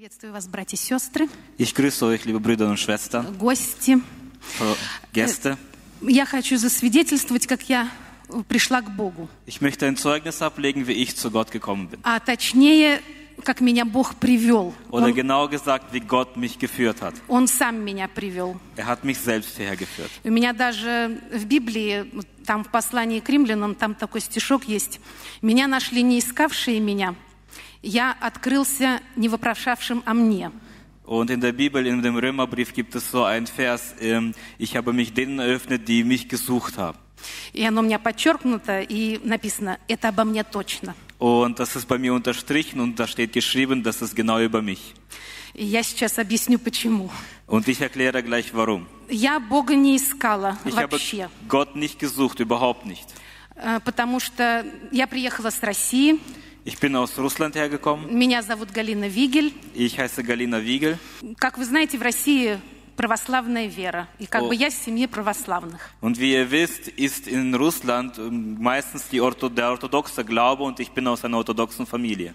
Приветствую вас, братья и сестры. Ich grüße euch, liebe Brüder und Schwestern. Гости. Э, Gäste. Э, я хочу засвидетельствовать, как я э, пришла к Богу. Ich möchte ein Zeugnis ablegen, wie ich zu Gott gekommen bin. А точнее, как меня Бог привел. Oder он, genau gesagt, wie Gott mich geführt hat. Он сам меня привел. Er hat mich selbst hierher geführt. У меня даже в Библии, там в послании к римлянам, там такой стишок есть. «Меня нашли не искавшие меня, я открылся не вопрошавшим о мне. Und in der Bibel, in dem Römerbrief gibt es so einen Vers, ich habe mich denen eröffnet, die mich gesucht haben. И оно у меня подчеркнуто и написано, это обо мне точно. Und das ist bei mir unterstrichen und da steht geschrieben, das ist genau über mich. И я сейчас объясню почему. Und ich erkläre gleich warum. Я Бога не искала ich вообще. Habe Gott nicht gesucht, überhaupt nicht. Потому что я приехала с России. Ich bin aus Russland hergekommen. Меня зовут Галина Вигель. Ich heiße Galina Wiegel. Как вы знаете, в России православная вера. И как oh. бы я в семье православных. Und wie ihr wisst, ist in Russland meistens die Ortho der orthodoxe Glaube und ich bin aus einer orthodoxen Familie.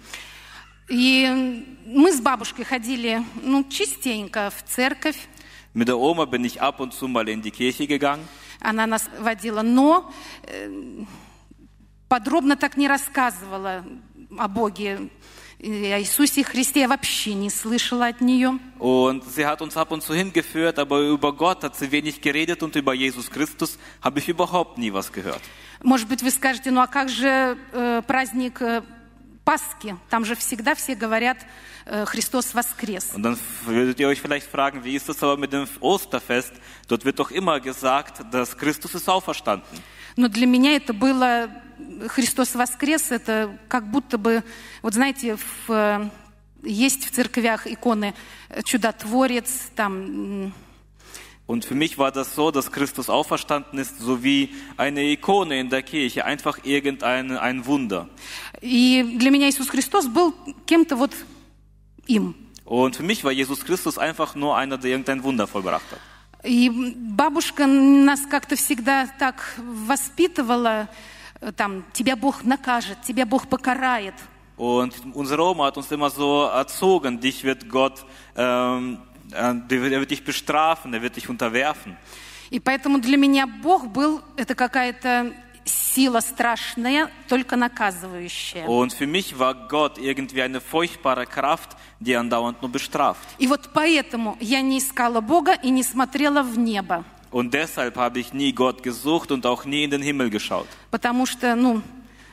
И мы с бабушкой ходили, ну, частенько в церковь. Mit der Oma bin ich ab und zu mal in die Kirche gegangen. Она нас водила, но э, подробно так не рассказывала о Боге, о Иисусе Христе я вообще не слышала от нее. Und sie hat uns ab und zu hingeführt, aber über Gott hat sie wenig geredet und über Jesus Christus habe ich überhaupt nie was gehört. Может быть, вы скажете, ну а как же äh, праздник э, Пасхи? Там же всегда все говорят э, Христос воскрес. Und dann würdet ihr euch vielleicht fragen, wie ist das aber mit dem Osterfest? Dort wird doch immer gesagt, dass Christus ist auferstanden. но для меня это было Христос воскрес, это как будто бы, вот знаете, в, есть в церквях иконы чудотворец, там... Und für mich war das so, dass Christus auferstanden ist, so wie eine Ikone in der Kirche, einfach irgendein ein Wunder. И для меня Иисус Христос был кем-то вот им. Und für mich war Jesus Christus einfach nur einer, der irgendein Wunder vollbracht hat. И бабушка нас как-то всегда так воспитывала, э, там, тебя Бог накажет, тебя Бог покарает. Und unsere Oma hat uns immer so erzogen, dich wird Gott, ähm, er wird dich bestrafen, er wird dich unterwerfen. И поэтому для меня Бог был это какая-то сила страшная, только наказывающая. Und für mich war Gott irgendwie eine furchtbare Kraft, die andauernd nur bestraft. И вот поэтому я не искала Бога и не смотрела в небо. Und deshalb habe ich nie Gott gesucht und auch nie in den Himmel geschaut. Потому что, ну,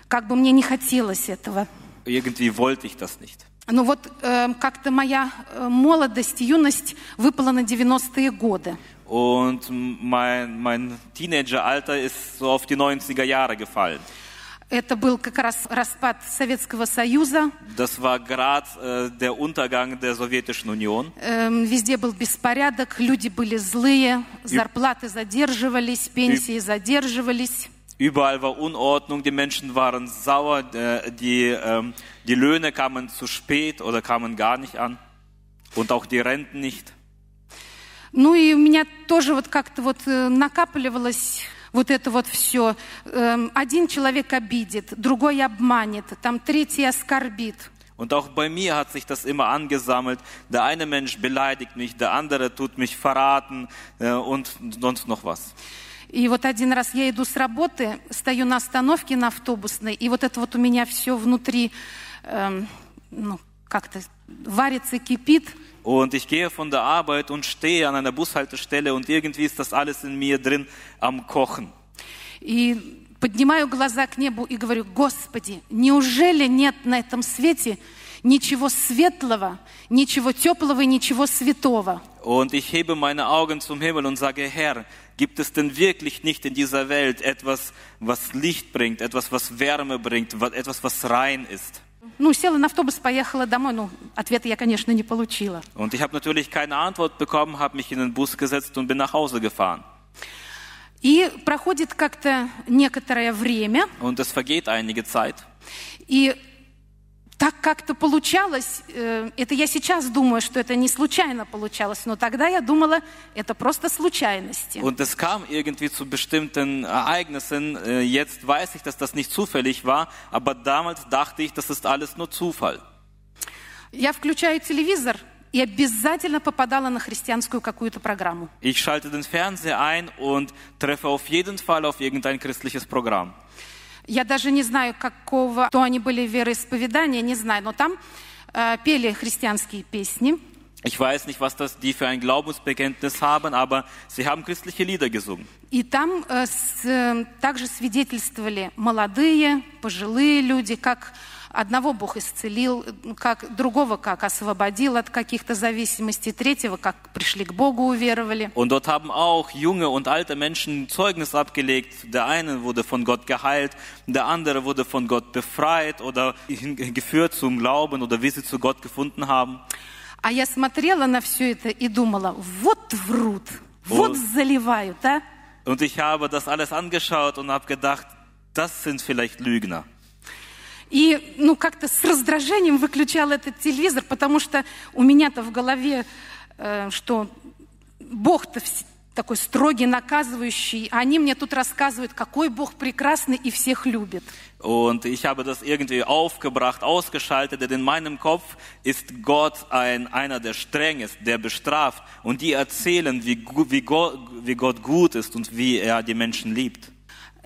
как бы мне не хотелось этого. Irgendwie wollte ich das nicht. Ну вот э, как-то моя молодость, юность выпала на 90-е годы. Und mein, mein Teenageralter ist so auf die 90er Jahre gefallen. Это был как раз распад Советского Союза. Das war grad, äh, der Untergang der Sowjetischen Union. Ähm, везде был беспорядок, люди были злые, зарплаты задерживались, пенсии задерживались. Überall war Unordnung, die Menschen waren sauer, äh, die, äh, die Löhne kamen zu spät oder kamen gar nicht an und auch die Renten nicht. Ну и у меня тоже вот как-то вот э, накапливалось вот это вот все. Эм, один человек обидит, другой обманет, там третий оскорбит. Und auch bei mir hat sich das immer angesammelt. Der eine Mensch beleidigt mich, der andere tut mich verraten äh, und sonst noch was. И вот один раз я иду с работы, стою на остановке на автобусной, и вот это вот у меня все внутри, эм, ну, как-то варится, кипит. und ich gehe von der Arbeit und stehe an einer Bushaltestelle und irgendwie ist das alles in mir drin am Kochen. И поднимаю глаза к небу и говорю, Господи, неужели нет на этом свете ничего светлого, ничего теплого и ничего святого? Und ich hebe meine Augen zum Himmel und sage, Herr, gibt es denn wirklich nicht in dieser Welt etwas, was Licht bringt, etwas, was Wärme bringt, etwas, was rein ist? Ну, села на автобус, поехала домой. Ну, ответа я, конечно, не получила. Und ich habe natürlich keine Antwort bekommen, habe mich in den Bus gesetzt und bin nach Hause gefahren. И проходит как-то некоторое время. Und es vergeht einige Zeit. И так как-то получалось, это я сейчас думаю, что это не случайно получалось, но тогда я думала, это просто случайности. Und es kam irgendwie zu bestimmten Ereignissen. Jetzt weiß ich, dass das nicht zufällig war, aber damals dachte ich, das ist alles nur Zufall. Я включаю телевизор и обязательно попадала на христианскую какую-то программу. Ich schalte den Fernseher ein und treffe auf jeden Fall auf irgendein christliches Programm. Я даже не знаю, какого, то они были вероисповедания, не знаю, но там э, пели христианские песни. Ich weiß nicht, was das die für ein Glaubensbekenntnis haben, aber sie haben christliche Lieder gesungen. И там э, с, э, также свидетельствовали молодые, пожилые люди, как одного Бог исцелил, как, другого как освободил от каких-то зависимостей, третьего как пришли к Богу, уверовали. Und dort haben auch junge und alte Menschen Zeugnis abgelegt. Der eine wurde von Gott geheilt, der andere wurde von Gott befreit oder geführt zum Glauben oder wie sie zu Gott gefunden haben. А я смотрела на все это и думала, вот врут, вот заливают, а? Und ich habe das alles angeschaut und habe gedacht, das sind vielleicht Lügner. И, ну, как-то с раздражением выключал этот телевизор, потому что у меня-то в голове, э, что Бог-то такой строгий, наказывающий. А они мне тут рассказывают, какой Бог прекрасный и всех любит. Und ich habe das irgendwie aufgebracht, ausgeschaltet, denn in meinem Kopf ist Gott ein, einer, der streng ist, der bestraft. Und die erzählen, wie, wie, Gott, wie Gott gut ist und wie er die Menschen liebt.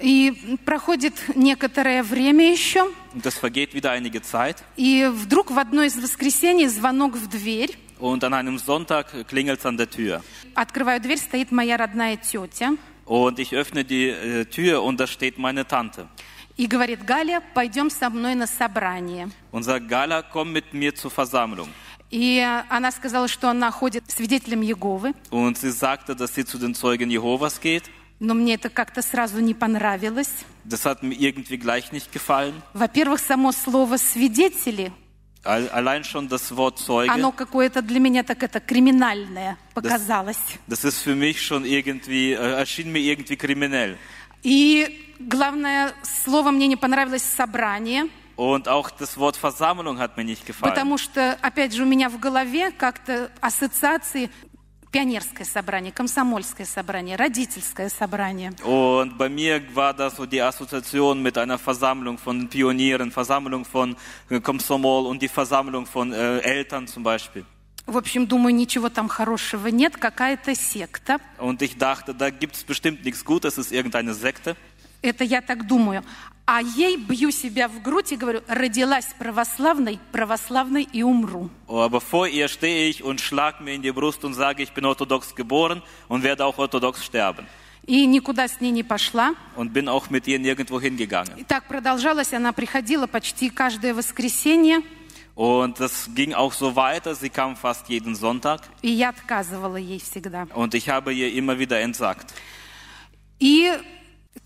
И проходит некоторое время еще. Das vergeht wieder einige Zeit. И вдруг в одно из воскресений звонок в дверь. Und an einem Sonntag klingelt es an der Tür. Открываю дверь, стоит моя родная тетя. Und ich öffne die äh, Tür und da steht meine Tante. И говорит, Галя, пойдем со мной на собрание. Und sagt, Gala, komm mit mir zur Versammlung. И она сказала, что она ходит свидетелем Еговы. Und sie sagte, dass sie zu den Zeugen Jehovas geht. Но мне это как-то сразу не понравилось. Das hat mir irgendwie gleich nicht gefallen. Во-первых, само слово «свидетели» Allein schon das Wort Zeuge, оно какое-то для меня так это криминальное показалось. Das, das ist für mich schon irgendwie, äh, erschien mir irgendwie kriminell. И главное слово мне не понравилось «собрание». Und auch das Wort Versammlung hat mir nicht gefallen. Потому что, опять же, у меня в голове как-то ассоциации Пионерское собрание, комсомольское собрание, родительское собрание. Und bei mir war das so die Assoziation mit einer Versammlung von Pionieren, Versammlung von Komsomol und die Versammlung von äh, Eltern zum Beispiel. В общем, думаю, ничего там хорошего нет, какая-то секта. Und ich dachte, da gibt's bestimmt nichts Gutes, es ist irgendeine Sekte. Это я так думаю. А ей бью себя в грудь и говорю, родилась православной, православной и умру. Aber vor ihr stehe ich und schlag mir in die Brust und sage, ich bin orthodox geboren und werde auch orthodox sterben. И никуда с ней не пошла. Und bin auch mit ihr nirgendwo hingegangen. И так продолжалось, она приходила почти каждое воскресенье. Und das ging auch so weiter. Sie kam fast jeden Sonntag. И я отказывала ей всегда. Und ich habe ihr immer wieder entsagt. И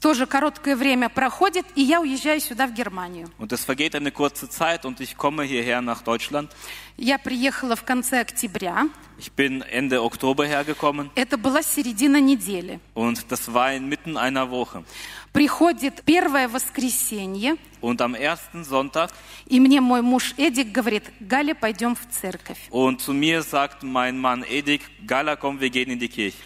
тоже короткое время проходит, и я уезжаю сюда, в Германию. Und es vergeht eine kurze Zeit und ich komme hierher nach Deutschland. Я приехала в конце октября. Ich bin Ende Oktober hergekommen. Это была середина недели. Und das war inmitten einer Woche. Приходит первое воскресенье. Und am ersten Sonntag. И мне мой муж Эдик говорит, Галя, пойдем в церковь. Und zu mir sagt mein Mann Edik, Gala, komm, wir gehen in die Kirche.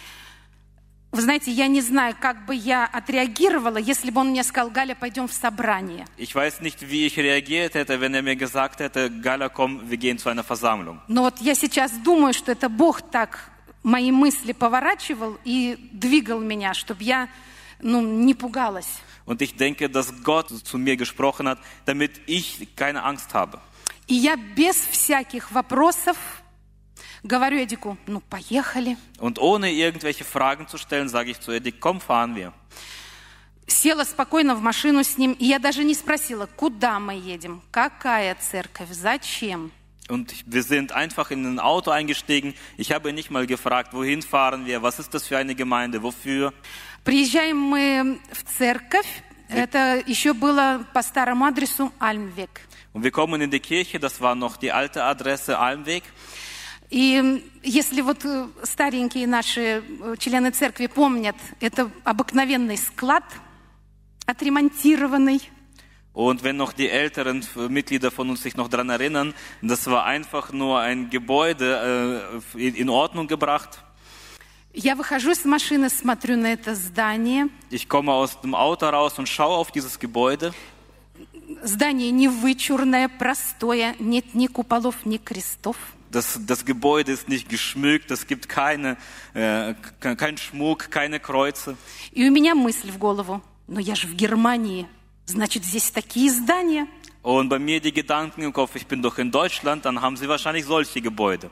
Вы знаете, я не знаю, как бы я отреагировала, если бы он мне сказал, Галя, пойдем в собрание. Ich weiß nicht, wie ich reagiert hätte, wenn er mir gesagt hätte, Галя, komm, wir gehen zu einer Versammlung. Но вот я сейчас думаю, что это Бог так мои мысли поворачивал и двигал меня, чтобы я ну, не пугалась. Und ich denke, dass Gott zu mir gesprochen hat, damit ich keine Angst habe. И я без всяких вопросов Говорю Эдику, ну поехали. Und ohne irgendwelche Fragen zu stellen, sage ich zu Эдик, komm, fahren wir. Села спокойно в машину с ним, и я даже не спросила, куда мы едем, какая церковь, зачем. Und wir sind einfach in ein Auto eingestiegen. Ich habe nicht mal gefragt, wohin fahren wir, was ist das für eine Gemeinde, wofür. Приезжаем мы в церковь. Это еще было по старому адресу Альмвек. Und wir kommen in die Kirche, das war noch die alte Adresse Almweg. И если вот старенькие наши члены церкви помнят, это обыкновенный склад, отремонтированный, Und wenn noch die älteren Mitglieder von uns sich noch daran erinnern, das war einfach nur ein Gebäude äh, in Ordnung gebracht. Я выхожу из машины, смотрю на это здание. Ich komme aus dem Auto raus und schaue auf dieses Gebäude. Здание не вычурное, простое, нет ни куполов, ни крестов. Das, das Gebäude ist nicht geschmückt, es gibt keine, äh, kein Schmuck, keine Kreuze. И у меня мысль в голову, но я же в Германии, значит, здесь такие здания. Und bei mir die Gedanken im Kopf, ich bin doch in Deutschland, dann haben sie wahrscheinlich solche Gebäude.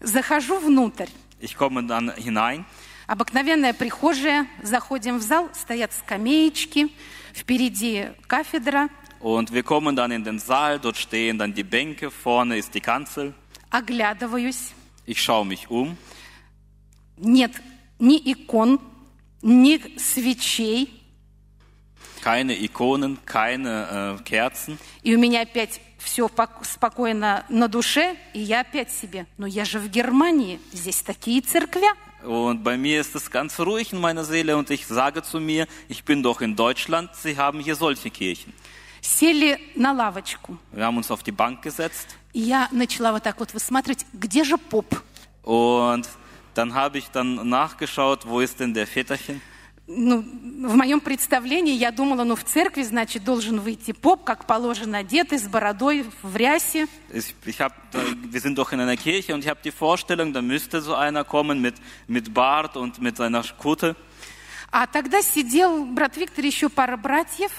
Захожу внутрь. Ich komme dann hinein. Обыкновенная прихожая, заходим в зал, стоят скамеечки, впереди кафедра, Und wir kommen dann in den Saal, dort stehen dann die Bänke, vorne ist die Kanzel. Ich schaue mich um. Нет ни икон, ни свечей. Keine Ikonen, keine äh, Kerzen. И у меня опять все спокойно на душе, и я опять себе, но я же в Германии, здесь такие церквя. Und bei mir ist es ganz ruhig in meiner Seele und ich sage zu mir, ich bin doch in Deutschland, sie haben hier solche Kirchen. сели на лавочку. Wir haben uns auf die Bank gesetzt. И я начала вот так вот высматривать, где же поп. Und dann habe ich dann nachgeschaut, wo ist denn der Väterchen? ну, в моем представлении я думала, ну, в церкви, значит, должен выйти поп, как положено, одетый, с бородой, в рясе. Ich, ich hab, wir sind doch in einer Kirche und ich habe die Vorstellung, da müsste so einer kommen mit, mit Bart und mit seiner Kutte. А тогда сидел брат Виктор, еще пара братьев.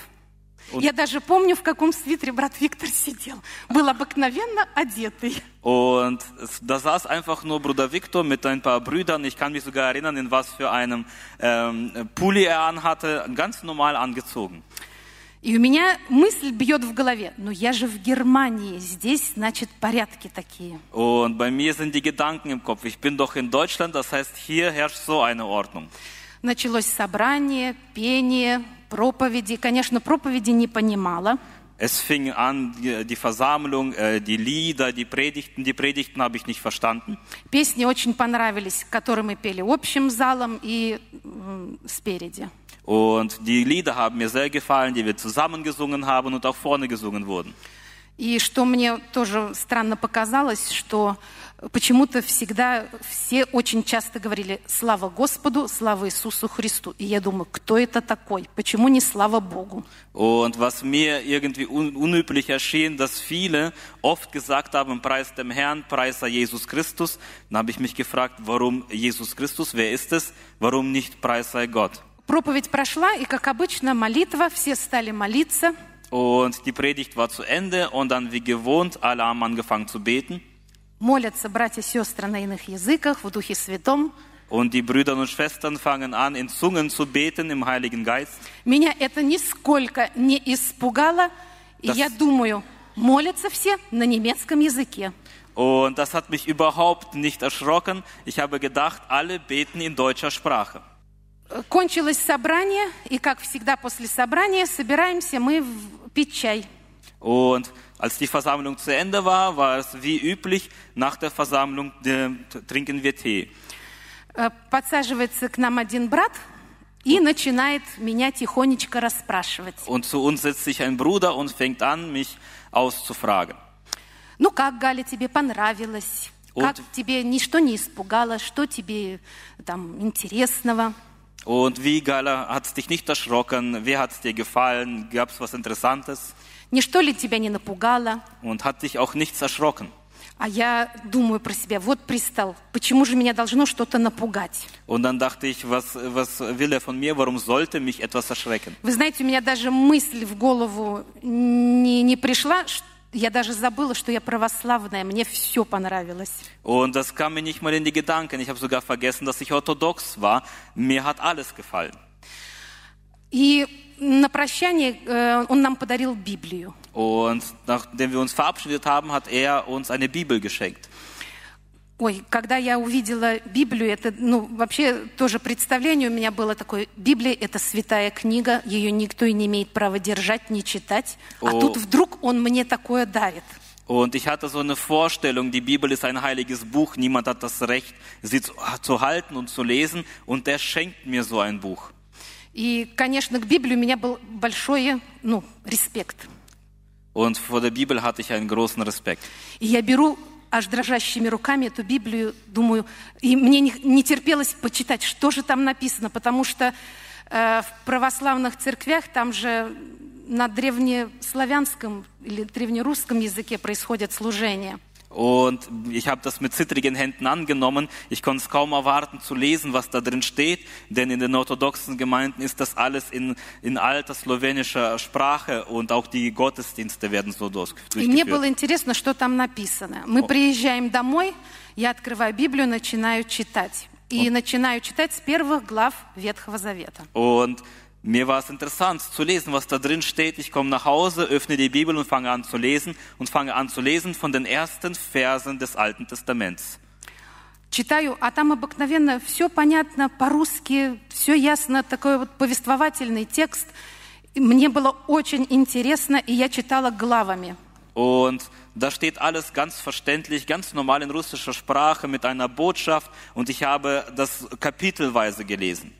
Un... Я даже помню, в каком свитере брат Виктор сидел. Был обыкновенно одетый. Und da saß einfach nur Bruder Viktor mit ein paar Brüdern. Ich kann mich sogar erinnern, in was für einem ähm, Pulli er anhatte. Ganz normal angezogen. И у меня мысль бьет в голове. Но я же в Германии, здесь, значит, порядки такие. Und bei mir sind die Gedanken im Kopf. Ich bin doch in Deutschland, das heißt, hier herrscht so eine Ordnung. Началось собрание, пение, проповеди. Конечно, проповеди не понимала. Es fing an, die Versammlung, die Lieder, die Predigten, die Predigten habe ich nicht verstanden. Песни очень понравились, которые мы пели общим залом и спереди. Und die Lieder haben mir sehr gefallen, die wir zusammen gesungen haben und auch vorne gesungen wurden. И что мне тоже странно показалось, что äh, почему-то всегда все очень часто говорили «Слава Господу, слава Иисусу Христу». И я думаю, кто это такой? Почему не «Слава Богу»? Und was mir irgendwie un unüblich erschien, dass viele oft gesagt haben «Preis dem Herrn, Preis a Jesus Christus». Dann habe ich mich gefragt, warum Jesus Christus, wer ist es? Warum nicht «Preis sei Gott»? Проповедь прошла, и, как обычно, молитва, все стали молиться. Und die Predigt war zu Ende, und dann, wie gewohnt, alle haben angefangen zu beten молятся братья и сестры на иных языках в Духе Святом. Und die Brüder und Schwestern fangen an, in Zungen zu beten im Heiligen Geist. Меня это нисколько не испугало. Das, и я думаю, молятся все на немецком языке. Und das hat mich überhaupt nicht erschrocken. Ich habe gedacht, alle beten in deutscher Sprache. Э, кончилось собрание, и как всегда после собрания собираемся мы пить чай. Und Als die Versammlung zu Ende war, war es wie üblich, nach der Versammlung äh, trinken wir Tee. Э, подсаживается к нам один брат и начинает меня тихонечко расспрашивать. Und zu uns setzt sich ein Bruder und fängt an, mich auszufragen. Ну как, Галя, тебе понравилось? Und как тебе ничто не испугало? Что тебе там интересного? Und wie geil hat es dich nicht erschrocken? Wie hat es dir gefallen? Gab es was Interessantes? Ничто ли тебя не напугало? Und hat dich auch nichts erschrocken? А я думаю про себя, вот пристал, почему же меня должно что-то напугать? Und dann dachte ich, was, was will er von mir, warum sollte mich etwas erschrecken? Вы знаете, у меня даже мысль в голову не, не пришла, что я даже забыла, что я православная, мне все понравилось. Und das kam mir nicht mal in die Gedanken. Ich habe sogar vergessen, dass ich orthodox war. Mir hat alles gefallen. И на прощание äh, он нам подарил Библию. Und nachdem wir uns verabschiedet haben, hat er uns eine Bibel geschenkt. Ой, когда я увидела Библию, это, ну, вообще тоже представление у меня было такое, Библия – это святая книга, ее никто и не имеет права держать, не читать, а oh. тут вдруг он мне такое дарит. Und ich hatte so eine Vorstellung, die Bibel ist ein heiliges Buch, niemand hat das Recht, sie zu, ah, zu halten und zu lesen, und der schenkt mir so ein Buch. И, конечно, к Библии у меня был большой, ну, респект. Und vor der Bibel hatte ich einen großen Respekt. И я беру аж дрожащими руками эту Библию, думаю, и мне не, не терпелось почитать, что же там написано, потому что э, в православных церквях там же на древнеславянском или древнерусском языке происходят служения – Und ich habe das mit zittrigen Händen angenommen. Ich konnte es kaum erwarten zu lesen, was da drin steht, denn in den orthodoxen Gemeinden ist das alles in, in alter slowenischer Sprache und auch die Gottesdienste werden so durchgeführt. И мне было интересно, что там написано. Мы oh. приезжаем домой, я открываю Библию, начинаю читать. И oh. начинаю читать с первых глав Ветхого Завета. Und mir war es interessant zu lesen, was da drin steht. Ich komme nach Hause, öffne die Bibel und fange an zu lesen und fange an zu lesen von den ersten Versen des Alten Testaments. Читаю, а там обыкновенно все понятно по-русски, все ясно, такой вот повествовательный текст. Мне было очень интересно, и я читала главами. Und da steht alles ganz verständlich, ganz normal in russischer Sprache mit einer Botschaft und ich habe das kapitelweise gelesen.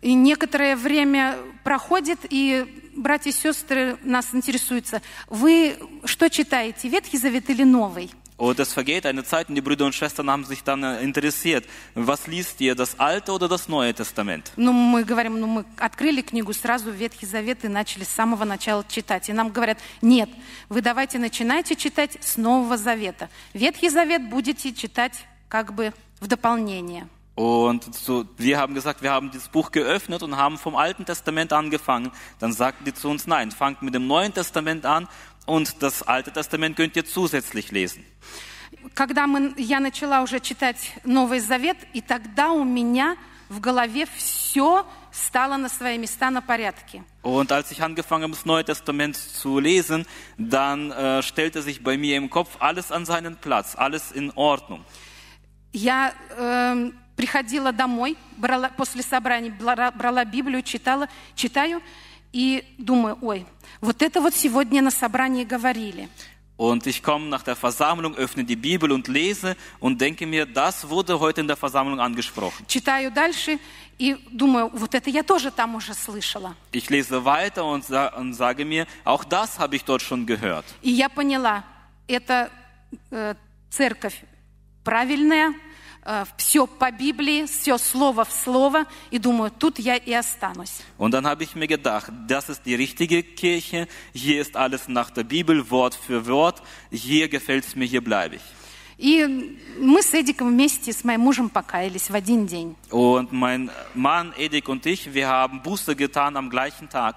И некоторое время проходит, и братья и сестры нас интересуются. Вы что читаете, Ветхий Завет или Новый? Und es vergeht eine Zeit und die Brüder und Schwestern haben sich dann äh, interessiert, was liest ihr, das Alte oder das Neue Testament? Ну, мы говорим, ну, мы открыли книгу сразу Ветхий Завет и начали с самого начала читать. И нам говорят, нет, вы давайте начинайте читать с Завета. Ветхий Завет будете читать как бы в дополнение. Und so, wir haben gesagt, wir haben dieses Buch geöffnet und haben vom Alten Testament angefangen. Dann sagten die zu uns, nein, fangt mit dem Neuen Testament an und das Alte Testament könnt ihr zusätzlich lesen. Когда мы, я начала уже читать Новый Завет, и тогда у меня в голове все стало на свои места на порядке. Und als ich angefangen habe, das Neue Testament zu lesen, dann äh, stellte sich bei mir im Kopf alles an seinen Platz, alles in Ordnung. Я äh, приходила домой, брала, после собрания брала, брала Библию, читала, читаю и думаю, ой, вот это вот сегодня на собрании говорили. Und ich komme nach der Versammlung, öffne die Bibel und lese und denke mir, das wurde heute in der Versammlung angesprochen. дальше и думаю, вот я Ich lese weiter und, und sage mir, auch das habe ich dort schon gehört. поняла, это äh, церковь правильная, все по Библии, все слово в слово, и думаю, тут я и останусь. Und dann habe ich mir gedacht, das ist die richtige Kirche, hier ist alles nach der Bibel, Wort für Wort, hier gefällt es mir, hier bleibe ich. И мы с Эдиком вместе с моим мужем покаялись в один день. Und mein Mann Edik und ich, wir haben Buße getan am gleichen Tag.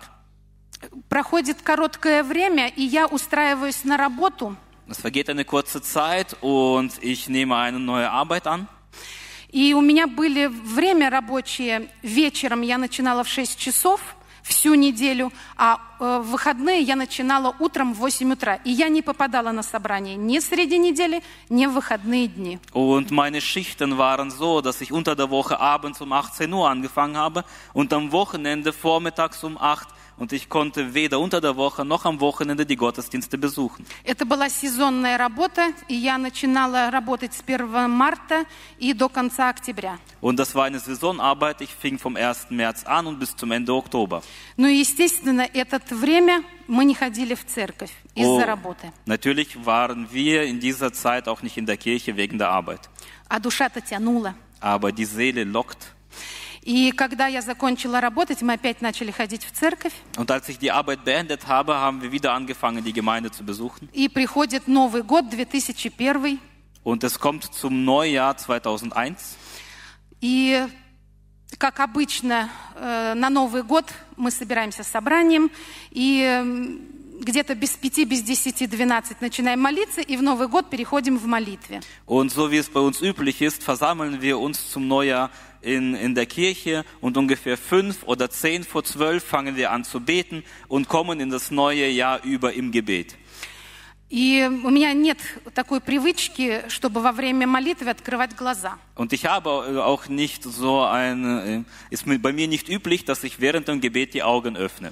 Проходит короткое время, и я устраиваюсь на работу – Es vergeht eine kurze Zeit und ich nehme eine neue Arbeit an. И у меня были время рабочее. Вечером я начинала в 6 часов всю неделю, а в выходные я начинала утром в 8 утра. И я не попадала на собрание ни среди недели, ни в выходные дни. Und meine Schichten waren so, dass ich unter der Woche abends um 18 Uhr angefangen habe und am Wochenende vormittags um 8 Uhr und ich konnte weder unter der Woche noch am Wochenende die Gottesdienste besuchen. Это была сезонная работа, и я начинала работать с 1 марта и до конца октября. Und das war eine Saisonarbeit, ich fing vom 1. März an und bis zum Ende Oktober. Ну естественно, это время мы не ходили в церковь из-за работы. Natürlich waren wir in dieser Zeit auch nicht in der Kirche wegen der Arbeit. А душа-то тянула. Aber die Seele lockt. И когда я закончила работать, мы опять начали ходить в церковь. И приходит Новый год 2001. Und es kommt zum Neujahr 2001. И как обычно, э, на Новый год мы собираемся с собранием, и где-то без пяти, без десяти, двенадцать начинаем молиться, и в Новый год переходим в молитве. Und so wie es bei uns üblich ist, versammeln wir uns zum Neujahr in, in der Kirche und ungefähr fünf oder zehn vor zwölf fangen wir an zu beten und kommen in das neue Jahr über im Gebet. И у меня нет такой привычки, чтобы во время молитвы открывать глаза. Und ich habe auch nicht so ein, äh, ist bei mir nicht üblich, dass ich während dem Gebet die Augen öffne.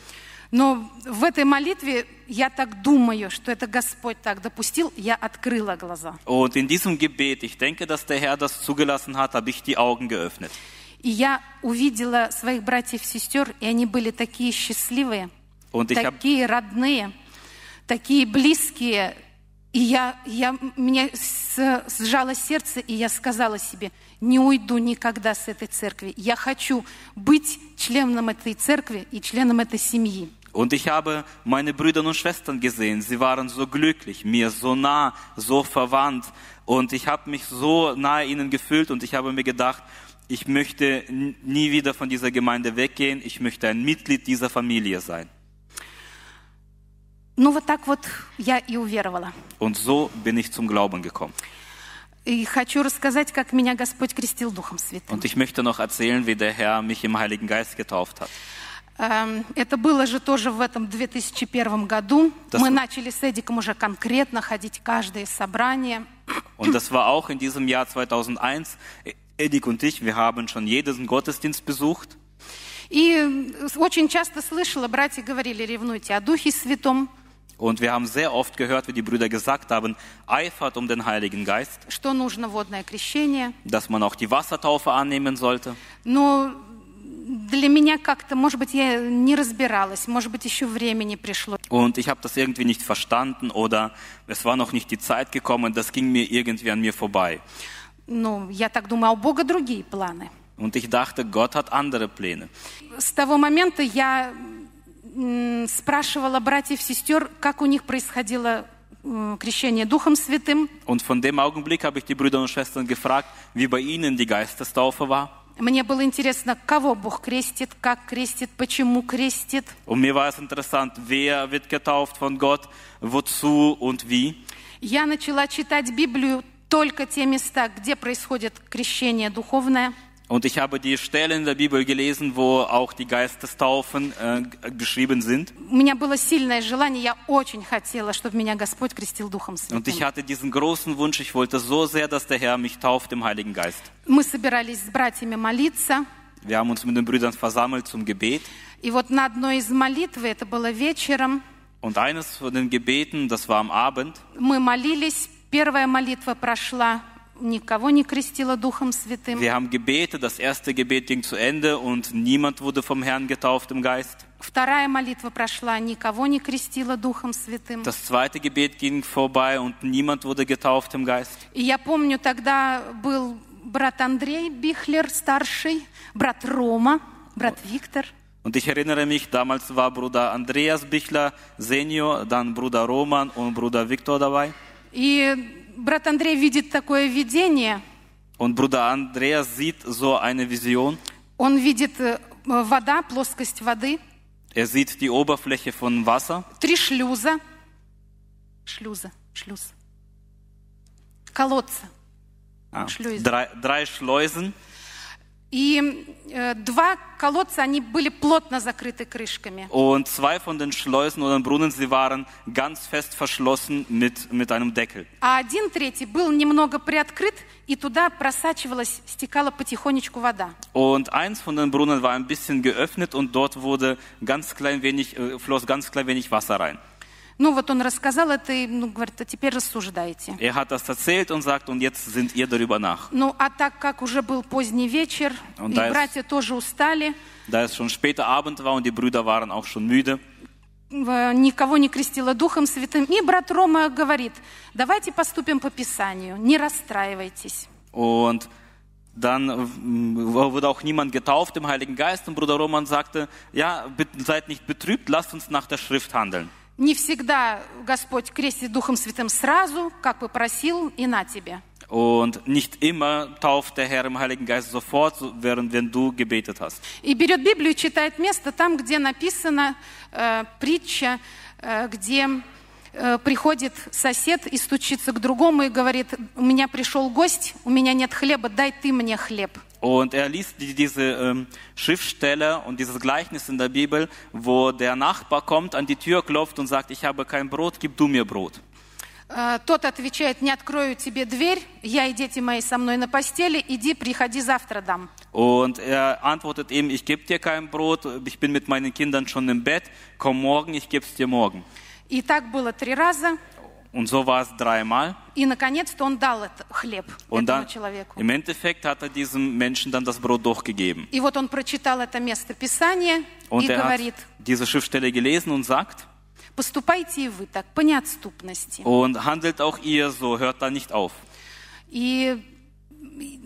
Но в этой молитве я так думаю, что это Господь так допустил, я открыла глаза. Und in diesem Gebet, ich denke, dass der Herr das zugelassen hat, habe ich die Augen geöffnet. И я увидела своих братьев и сестер, и они были такие счастливые, Und такие hab... родные, такие близкие. И я, я, мне сжало сердце, и я сказала себе, не уйду никогда с этой церкви. Я хочу быть членом этой церкви и членом этой семьи. Und ich habe meine Brüder und Schwestern gesehen. Sie waren so glücklich, mir so nah, so verwandt. Und ich habe mich so nahe ihnen gefühlt und ich habe mir gedacht, ich möchte nie wieder von dieser Gemeinde weggehen. Ich möchte ein Mitglied dieser Familie sein. Ну вот так вот я и уверовала. Und so bin ich zum Glauben gekommen. И хочу рассказать, как меня Господь крестил Духом Святым. Und ich möchte noch erzählen, wie der Herr mich im Heiligen Geist getauft hat. Это было же тоже в этом 2001 году. Das Мы начали с Эдиком уже конкретно ходить каждое собрание. Und das war auch in diesem Jahr 2001. Edik und ich, wir haben schon jeden Gottesdienst besucht. И очень часто слышала, братья говорили, ревнуйте о Духе Святом. Und wir haben sehr oft gehört, wie die Brüder gesagt haben, eifert um den Heiligen Geist. Что нужно водное крещение. Dass man auch die Wassertaufe annehmen sollte. Но для меня как-то, может быть, я не разбиралась, может быть, еще времени пришло. Und ich habe das irgendwie nicht verstanden oder es war noch nicht die Zeit gekommen, das ging mir irgendwie an mir vorbei. Ну, я так думаю, а у Бога другие планы. Und ich dachte, Gott hat andere Pläne. С того момента я спрашивала братьев, сестер, как у них происходило крещение Духом Святым. Und von dem Augenblick habe ich die Brüder und Schwestern gefragt, wie bei ihnen die Geistestaufe war. Мне было интересно, кого Бог крестит, как крестит, почему крестит. Und mir war es interessant, wer wird getauft von Gott, wozu und wie. Я начала читать Библию только те места, где происходит крещение духовное. Und ich habe die Stellen in der Bibel gelesen, wo auch die Geistestaufen äh, beschrieben sind. Und ich hatte diesen großen Wunsch, ich wollte so sehr, dass der Herr mich tauft im Heiligen Geist. Wir haben uns mit den Brüdern versammelt zum Gebet. Und eines von den Gebeten, das war am Abend. первая молитва прошла никого не крестила Духом Святым. Wir haben gebetet, das erste Gebet ging zu Ende und niemand wurde vom Herrn getauft im Geist. Вторая молитва прошла, никого не крестила Духом Святым. Das zweite Gebet ging vorbei und niemand wurde getauft im Geist. И я помню, тогда был брат Андрей Бихлер старший, брат Рома, брат Виктор. Und ich erinnere mich, damals war Bruder Andreas Bichler Senior, dann Bruder Roman und Bruder Viktor dabei. И Брат Андрей видит такое видение. Und Bruder Andreas sieht so eine Vision. Он видит вода, плоскость воды. Er sieht die Oberfläche von Wasser. Три шлюза. Шлюза, шлюз. Колодца. Ah, Шлюза. Drei, drei Schleusen. И два колодца, они были плотно закрыты крышками. Und zwei von den Schleusen oder den Brunnen, sie waren ganz fest verschlossen mit, mit einem Deckel. А один третий был немного приоткрыт, и туда просачивалась, стекала потихонечку вода. Und eins von den Brunnen war ein bisschen geöffnet und dort wurde ganz klein wenig, floss ganz klein wenig Wasser rein. Ну вот он рассказал это и ну, говорит, а теперь рассуждайте. Er hat das erzählt und sagt, und jetzt sind ihr darüber nach. Ну а так как уже был поздний вечер, und и братья es, тоже устали. Da es schon später Abend war und die Brüder waren auch schon müde. Никого не крестила Духом Святым. И брат Рома говорит, давайте поступим по Писанию, не расстраивайтесь. Und dann wurde auch niemand getauft im Heiligen Geist und Bruder Roman sagte, ja, seid nicht betrübt, lasst uns nach der Schrift handeln. Не всегда Господь крестит Духом Святым сразу, как бы просил, и на тебе. Und nicht immer tauft der Herr im Heiligen Geist sofort, während wenn du gebetet hast. И берет Библию и читает место там, где написана äh, э, притча, äh, где э, приходит сосед и стучится к другому и говорит, у меня пришел гость, у меня нет хлеба, дай ты мне хлеб. Und er liest diese ähm, Schriftstelle und dieses Gleichnis in der Bibel, wo der Nachbar kommt, an die Tür klopft und sagt, ich habe kein Brot, gib du mir Brot. Э, тот отвечает, не открою тебе дверь, я и дети мои со мной на постели, иди, приходи, завтра дам. Und er antwortet ihm, ich gebe dir kein Brot, ich bin mit meinen Kindern schon im Bett, komm morgen, ich gebe es dir morgen. И так было три раза. Und so war es dreimal. Und dann, Im Endeffekt hat er diesem Menschen dann das Brot durchgegeben. И вот он und er Hat diese Schriftstelle gelesen und sagt. Поступайте и вы так по неотступности. Und handelt auch ihr so, hört da nicht auf. И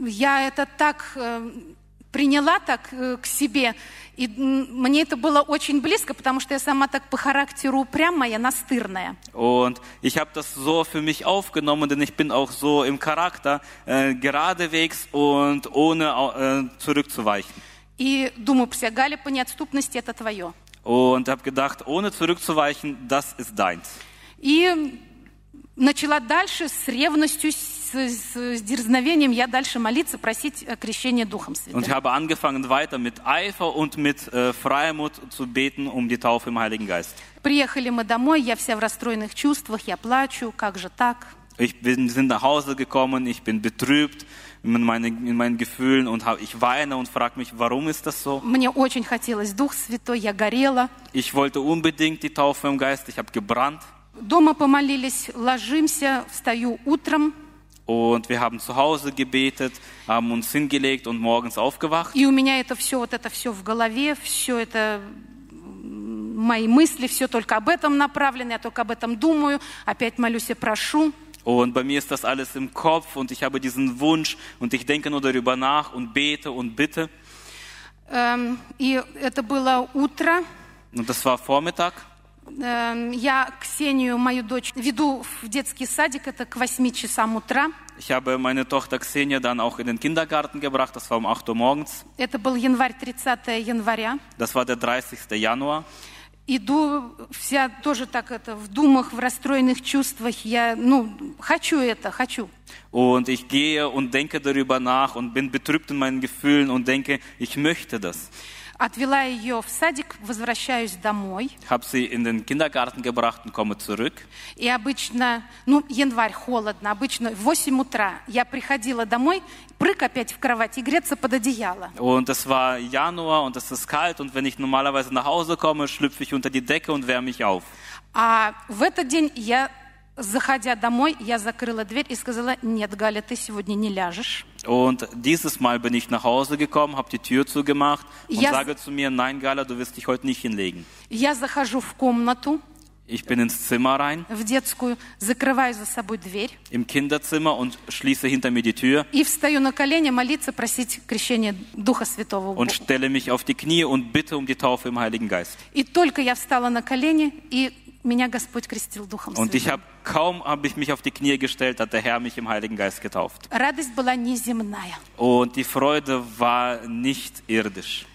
я это так э, приняла так э, к себе. И мне это было очень близко, потому что я сама так по характеру упрямая, настырная. Und ich habe das so für mich aufgenommen, denn ich bin auch so im Charakter äh, geradewegs und ohne äh, zurückzuweichen. И думаю по себе, Галя, по неотступности это твое. Und habe gedacht, ohne zurückzuweichen, das ist deins. И начала дальше с ревностью, с с, с дерзновением я дальше молиться, просить крещение Духом Святым. Und ich habe angefangen weiter mit Eifer und mit äh, Freimut zu beten um die Taufe im Heiligen Geist. Приехали мы домой, я вся в расстроенных чувствах, я плачу, как же так? Ich bin, sind nach Hause gekommen, ich bin betrübt in, meine, in meinen Gefühlen und hab, ich weine und frage mich, warum ist das so? Мне очень хотелось Дух Святой, я горела. Ich wollte unbedingt die Taufe im Geist, ich habe gebrannt. Дома помолились, ложимся, встаю утром. Und wir haben zu Hause gebetet, haben uns hingelegt und morgens aufgewacht. И у меня это все, вот это все в голове, все это мои мысли, все только об этом направлено, я только об этом думаю, опять молюсь и прошу. Und bei mir ist das alles im Kopf und ich habe diesen Wunsch und ich denke nur darüber nach und bete und bitte. Ähm, и это было утро. Und das war Vormittag. Ich habe meine Tochter Xenia dann auch in den Kindergarten gebracht, das war um 8 Uhr morgens. Das war der 30. Januar. Иду вся тоже так это в думах, в расстроенных чувствах. Я, ну, хочу это, хочу. Und ich gehe und denke darüber nach und bin betrübt in meinen Gefühlen und denke, ich möchte das. Отвела ее в садик, возвращаюсь домой. Habe sie in den Kindergarten gebracht und komme zurück. И обычно, ну, январь холодно, обычно в 8 утра я приходила домой, прыг опять в кровать и греться под одеяло. Und es war Januar und es ist kalt und wenn ich normalerweise nach Hause komme, schlüpfe ich unter die Decke und wärme mich auf. А в этот день я Заходя домой, я закрыла дверь и сказала, нет, Галя, ты сегодня не ляжешь. Und dieses Mal bin ich nach Hause gekommen, habe die Tür zugemacht und я... sage zu mir, nein, Галя, du wirst dich heute nicht hinlegen. Я захожу в комнату. Ich bin ins Zimmer rein. В детскую, закрываю за собой дверь. Im Kinderzimmer und schließe hinter mir die Tür. И встаю на колени молиться, просить крещение Духа Святого. Und stelle mich auf die Knie und bitte um die Taufe im Heiligen Geist. И только я встала на колени, и меня Господь крестил Духом Святым. Und ich habe Kaum habe ich mich auf die Knie gestellt, hat der Herr mich im Heiligen Geist getauft. Und die Freude war nicht irdisch.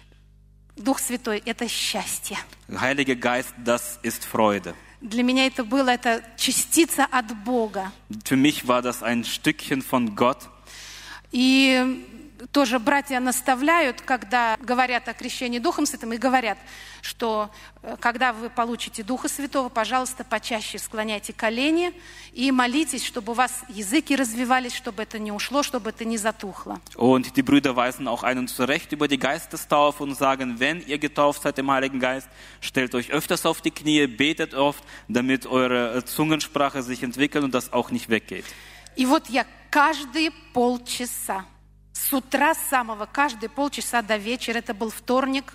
Дух Святой – это счастье. Heiliger Geist, das ist Freude. Для меня это было это частица от Бога. Für mich war das ein Stückchen von Gott. И тоже братья наставляют, когда говорят о крещении Духом Святым, и говорят, что э, когда вы получите Духа Святого, пожалуйста, почаще склоняйте колени и молитесь, чтобы у вас языки развивались, чтобы это не ушло, чтобы это не затухло. Und die Brüder weisen auch einen zurecht über die Geistestaufe und sagen, wenn ihr getauft seid im Heiligen Geist, stellt euch öfters auf die Knie, betet oft, damit eure äh, Zungensprache sich entwickelt und das auch nicht weggeht. И вот я каждые полчаса с утра самого, каждые полчаса до вечера, это был вторник.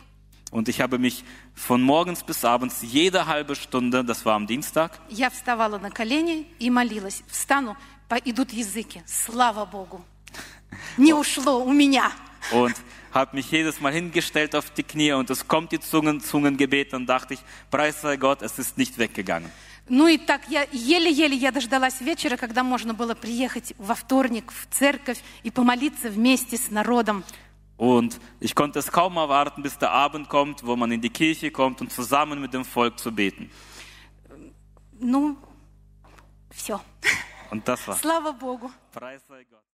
Und ich habe mich von morgens bis abends jede halbe Stunde, das war am Dienstag, я вставала на колени и молилась. Встану, идут языки. Слава Богу. Не ушло у меня. Und habe mich jedes Mal hingestellt auf die Knie und es kommt die Zungen, Zungengebet. und dachte ich, preis sei Gott, es ist nicht weggegangen. Ну и так, я еле-еле я дождалась вечера, когда можно было приехать во вторник в церковь и помолиться вместе с народом. Und ich konnte es kaum erwarten, bis der Abend kommt, wo man in die Kirche kommt und zusammen mit dem Volk zu beten. Ну, все. Und das war. Слава Богу. Preis sei Gott.